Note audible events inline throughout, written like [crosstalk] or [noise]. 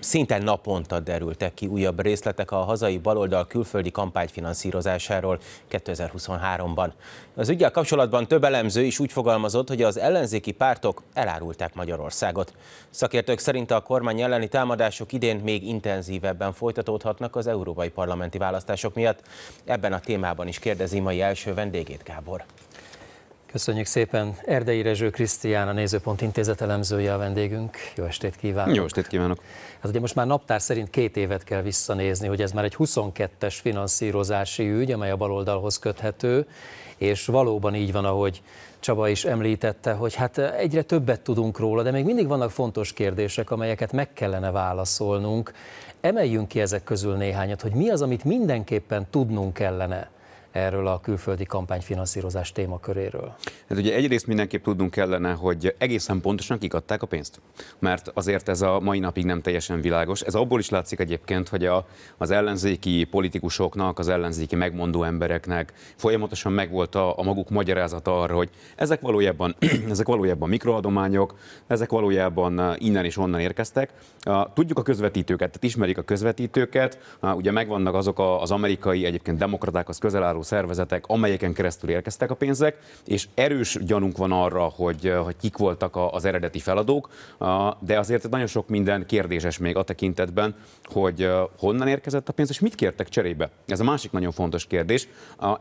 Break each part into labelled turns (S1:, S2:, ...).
S1: Szinte naponta derültek ki újabb részletek a hazai baloldal külföldi kampányfinanszírozásáról 2023-ban. Az ügyel kapcsolatban több elemző is úgy fogalmazott, hogy az ellenzéki pártok elárulták Magyarországot. Szakértők szerint a kormány elleni támadások idén még intenzívebben folytatódhatnak az európai parlamenti választások miatt. Ebben
S2: a témában is kérdezi mai első vendégét Gábor. Köszönjük szépen. Erdei Rezső Krisztián, a Nézőpont Intézet elemzője a vendégünk. Jó estét kívánok. Jó estét kívánok. Hát ugye most már naptár szerint két évet kell visszanézni, hogy ez már egy 22-es finanszírozási ügy, amely a baloldalhoz köthető, és valóban így van, ahogy Csaba is említette, hogy hát egyre többet tudunk róla, de még mindig vannak fontos kérdések, amelyeket meg kellene válaszolnunk. Emeljünk ki ezek közül néhányat, hogy mi az, amit mindenképpen tudnunk kellene erről a külföldi kampányfinanszírozás témaköréről?
S1: Hát ugye egyrészt mindenképp tudnunk kellene, hogy egészen pontosan kik adták a pénzt, mert azért ez a mai napig nem teljesen világos. Ez abból is látszik egyébként, hogy a, az ellenzéki politikusoknak, az ellenzéki megmondó embereknek folyamatosan megvolt a, a maguk magyarázata arra, hogy ezek valójában, [clears throat] ezek valójában mikroadományok, ezek valójában uh, innen és onnan érkeztek. Tudjuk a közvetítőket, tehát ismerik a közvetítőket, ugye megvannak azok az amerikai, egyébként demokratákhoz közel álló szervezetek, amelyeken keresztül érkeztek a pénzek, és erős gyanunk van arra, hogy, eh, hogy kik voltak az eredeti feladók, de azért nagyon sok minden kérdéses még a tekintetben, hogy eh, honnan érkezett a pénz, és mit kértek cserébe. Ez a másik nagyon fontos kérdés.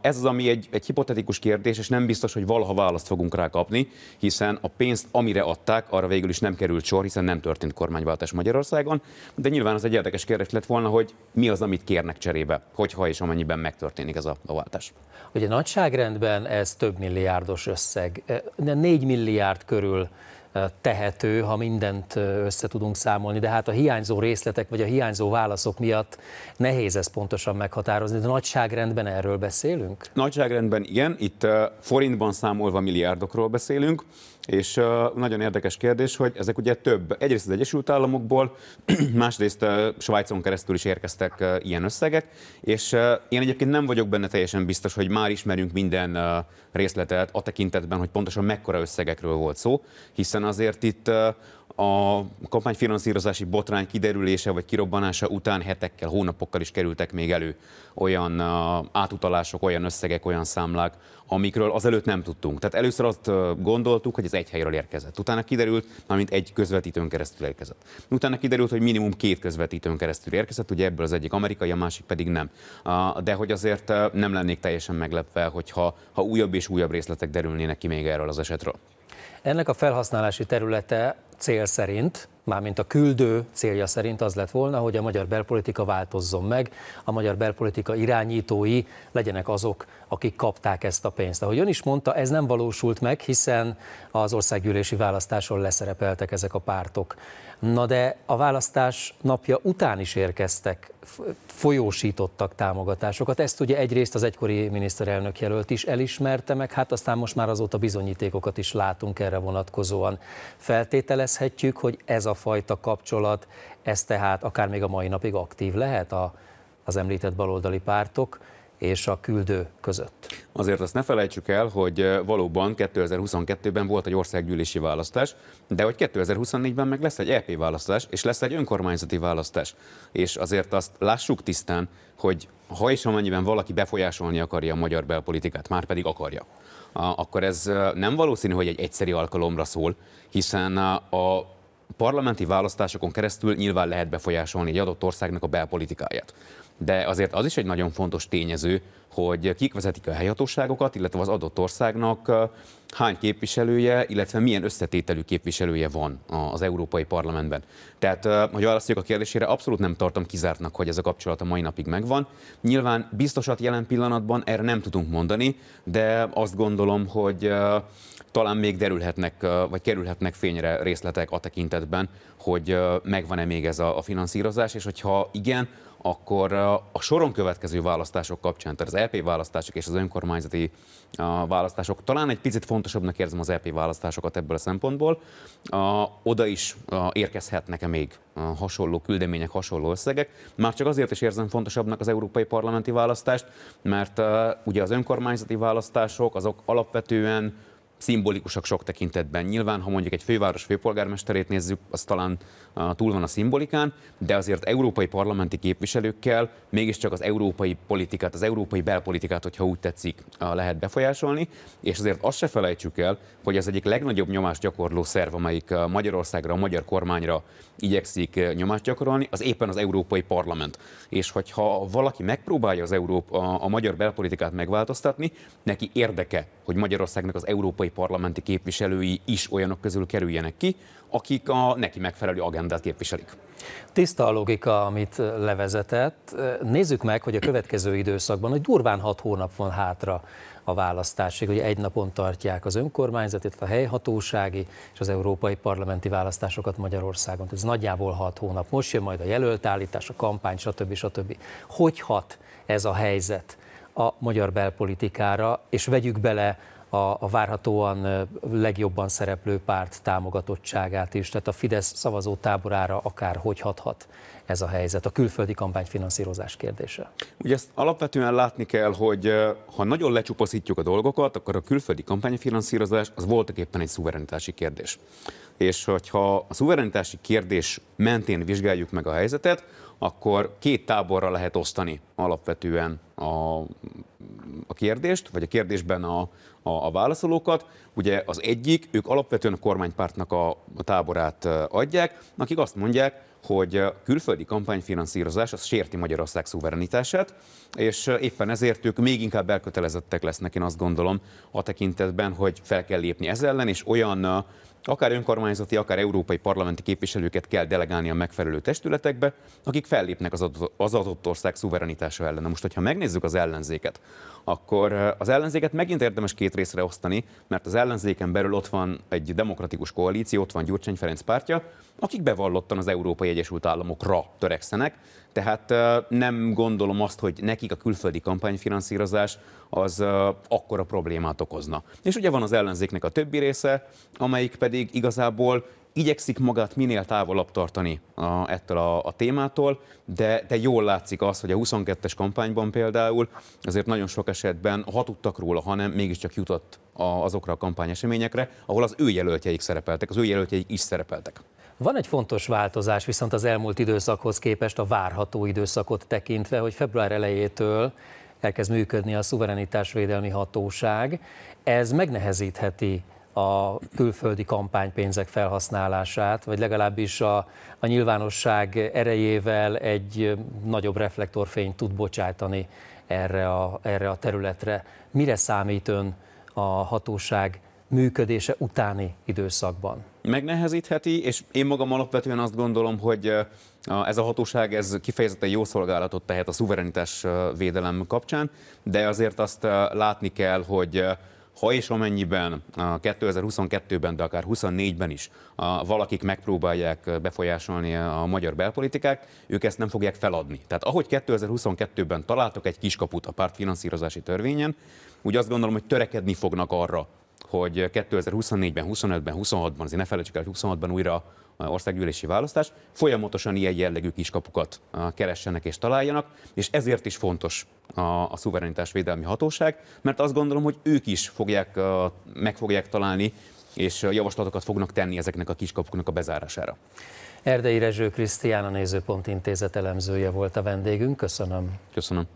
S1: Ez az, ami egy, egy hipotetikus kérdés, és nem biztos, hogy valaha választ fogunk rá kapni, hiszen a pénzt, amire adták, arra végül is nem került sor, hiszen nem történt kormányváltás Magyarországon, de nyilván az egy érdekes kérdés lett volna, hogy mi az, amit kérnek cserébe, hogyha és amennyiben megtörténik
S2: ez a, a támogatás. Ugye nagyságrendben ez több milliárdos összeg, 4 eh, milliárd körül eh, tehető, ha mindent eh, össze tudunk számolni, de hát a hiányzó részletek vagy a hiányzó válaszok miatt nehéz ezt pontosan meghatározni, de nagyságrendben erről beszélünk?
S1: Nagyságrendben igen, itt forintban számolva milliárdokról beszélünk, és nagyon érdekes kérdés, hogy ezek ugye több, egyrészt az Egyesült Államokból, [clears throat] másrészt Svájcon keresztül is érkeztek ilyen összegek, és én egyébként nem vagyok benne teljesen biztos, hogy már ismerünk minden részletet a tekintetben, hogy pontosan mekkora összegekről volt szó, hiszen azért itt a kampányfinanszírozási botrány kiderülése vagy kirobbanása után hetekkel, hónapokkal is kerültek még elő olyan átutalások, olyan összegek, olyan számlák, amikről azelőtt nem tudtunk. Tehát először azt gondoltuk, hogy ez egy helyről érkezett. Utána kiderült, mármint egy közvetítőn keresztül érkezett. Utána kiderült, hogy minimum két közvetítőn keresztül érkezett, ugye ebből az egyik amerikai, a másik pedig nem. De hogy azért nem lennék teljesen meglepve, hogyha ha újabb és újabb részletek derülnének ki még erről az esetről.
S2: Ennek a felhasználási területe cél szerint, mármint a küldő célja szerint az lett volna, hogy a magyar belpolitika változzon meg, a magyar belpolitika irányítói legyenek azok, akik kapták ezt a pénzt. Ahogy ön is mondta, ez nem valósult meg, hiszen az országgyűlési választáson leszerepeltek ezek a pártok. Na de a választás napja után is érkeztek, folyósítottak támogatásokat. Ezt ugye egyrészt az egykori miniszterelnök jelölt is elismerte meg, hát aztán most már azóta bizonyítékokat is látunk erre vonatkozóan. Feltételezhetjük, hogy ez a fajta kapcsolat, ez tehát akár még a mai napig aktív lehet a, az említett baloldali pártok és a küldő között.
S1: Azért azt ne felejtsük el, hogy eh, valóban 2022-ben volt egy országgyűlési választás, de hogy 2024-ben meg lesz egy EP választás, és lesz egy önkormányzati választás. És azért azt lássuk tisztán, hogy ha és amennyiben valaki befolyásolni akarja a magyar belpolitikát, már pedig akarja, akkor ez eh, nem valószínű, hogy egy egyszeri alkalomra szól, hiszen eh, a parlamenti választásokon keresztül nyilván lehet befolyásolni egy adott országnak a belpolitikáját. De azért az is egy nagyon fontos tényező, hogy kik vezetik a helyhatóságokat, illetve az adott országnak hány képviselője, illetve milyen összetételű képviselője van az Európai Parlamentben. Tehát, hogy válaszoljuk a kérdésére, abszolút nem tartom kizártnak, hogy ez a kapcsolat a mai napig megvan. Nyilván biztosat jelen pillanatban erre nem tudunk mondani, de azt gondolom, hogy talán még derülhetnek, vagy kerülhetnek fényre részletek a tekintetben, hogy megvan-e még ez a finanszírozás, és hogyha igen, akkor a soron következő választások kapcsán, tehát az LP e választások és az önkormányzati választások. Talán egy picit fontosabbnak érzem az LP e választásokat ebből a szempontból. Oda is érkezhetnek-e még hasonló küldemények, hasonló összegek. Már csak azért is érzem fontosabbnak az európai parlamenti választást, mert ugye az önkormányzati választások azok alapvetően szimbolikusak sok tekintetben. Nyilván, ha mondjuk egy főváros főpolgármesterét nézzük, az talán túl van a szimbolikán, de azért európai parlamenti képviselőkkel mégiscsak az európai politikát, az európai belpolitikát, hogyha úgy tetszik, lehet befolyásolni, és azért azt se felejtsük el, hogy az egyik legnagyobb nyomást gyakorló szerv, amelyik Magyarországra, a magyar kormányra igyekszik e, nyomást gyakorolni, az éppen az Európai Parlament. És hogyha valaki megpróbálja az Európa, a, a magyar belpolitikát megváltoztatni, neki érdeke, hogy Magyarországnak az európai európai parlamenti képviselői is olyanok közül kerüljenek ki, akik a neki megfelelő agendát képviselik.
S2: Tiszta a logika, amit levezetett. Nézzük meg, hogy a következő időszakban, hogy durván hat hónap van hátra a választásig, hogy egy napon tartják az itt a helyhatósági és az európai parlamenti választásokat Magyarországon. Ez nagyjából hat hónap. Most jön majd a jelöltállítás, a kampány, stb. stb. Hogy hat ez a helyzet a magyar belpolitikára, és vegyük bele a, a várhatóan legjobban szereplő párt támogatottságát is. Tehát a Fidesz szavazó táborára akár hogy hathat ez a helyzet, a külföldi kampányfinanszírozás kérdése.
S1: Ugye ezt alapvetően látni kell, hogy ha nagyon lecsupaszítjuk a dolgokat, akkor a külföldi kampányfinanszírozás az voltak éppen egy szuverenitási kérdés. És hogyha a szuverenitási kérdés mentén vizsgáljuk meg a helyzetet, akkor két táborra lehet osztani alapvetően a, a kérdést, vagy a kérdésben a, a, a válaszolókat. Ugye az egyik, ők alapvetően a kormánypártnak a, a táborát adják, akik azt mondják, hogy a külföldi kampányfinanszírozás az sérti Magyarország szuverenitását, és éppen ezért ők még inkább elkötelezettek lesznek, én azt gondolom, a tekintetben, hogy fel kell lépni ez ellen, és olyan akár önkormányzati, akár európai parlamenti képviselőket kell delegálni a megfelelő testületekbe, akik fellépnek az adott, ország szuverenitása ellen. Na most, hogyha megnézzük az ellenzéket, akkor az ellenzéket megint érdemes két részre osztani, mert az ellenzéken belül ott van egy demokratikus koalíció, ott van Gyurcsány Ferenc pártja, akik bevallottan az európai Egyesült Államokra törekszenek, tehát nem gondolom azt, hogy nekik a külföldi kampányfinanszírozás az akkora problémát okozna. És ugye van az ellenzéknek a többi része, amelyik pedig igazából igyekszik magát minél távolabb tartani a, ettől a, a témától, de, de jól látszik az, hogy a 22-es kampányban például azért nagyon sok esetben, ha tudtak róla, hanem mégiscsak jutott a, azokra a kampányeseményekre, ahol az ő jelöltjeik szerepeltek, az ő jelöltjeik is szerepeltek.
S2: Van egy fontos változás viszont az elmúlt időszakhoz képest a várható időszakot tekintve, hogy február elejétől elkezd működni a szuverenitásvédelmi hatóság. Ez megnehezítheti a külföldi kampánypénzek felhasználását, vagy legalábbis a, a nyilvánosság erejével egy nagyobb reflektorfényt tud bocsájtani erre a, erre a területre. Mire számít ön a hatóság működése utáni időszakban.
S1: Megnehezítheti, és én magam alapvetően azt gondolom, hogy ez a hatóság ez kifejezetten jó szolgálatot tehet a szuverenitás védelem kapcsán, de azért azt látni kell, hogy ha és amennyiben 2022-ben, de akár 24-ben is valakik megpróbálják befolyásolni a magyar belpolitikát, ők ezt nem fogják feladni. Tehát ahogy 2022-ben találtak egy kiskaput a pártfinanszírozási törvényen, úgy azt gondolom, hogy törekedni fognak arra, hogy 2024-ben, 25-ben, 26-ban, azért ne felejtsük el, hogy 26-ban újra országgyűlési választás, folyamatosan ilyen jellegű kiskapukat keressenek és találjanak, és ezért is fontos a, a védelmi hatóság, mert azt gondolom, hogy ők is fogják, meg fogják találni, és javaslatokat fognak tenni ezeknek a kiskapuknak a bezárására.
S2: Erdei Rezső Krisztián, a Nézőpont Intézet elemzője volt a vendégünk. Köszönöm.
S1: Köszönöm.